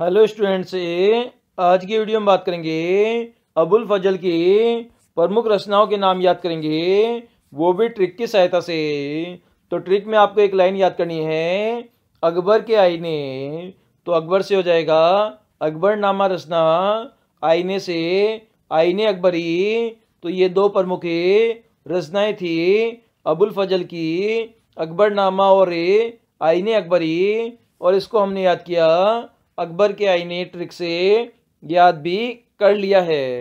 hello students आज की video में बात करेंगे अबुल फजल की प्रमुख रचनाओं के नाम याद करेंगे वो भी ट्रिक की सहायता से तो ट्रिक में आपको एक लाइन याद करनी है अकबर के आईने तो अकबर से हो जाएगा अकबर नामा रचना आईने से आईने अकबरी तो ये दो प्रमुख रचनाएं थी अबुल फजल की अकबर नामा और आईने अकबरी और इसको हमने याद किया अकबर के ट्रिक से याद भी कर लिया है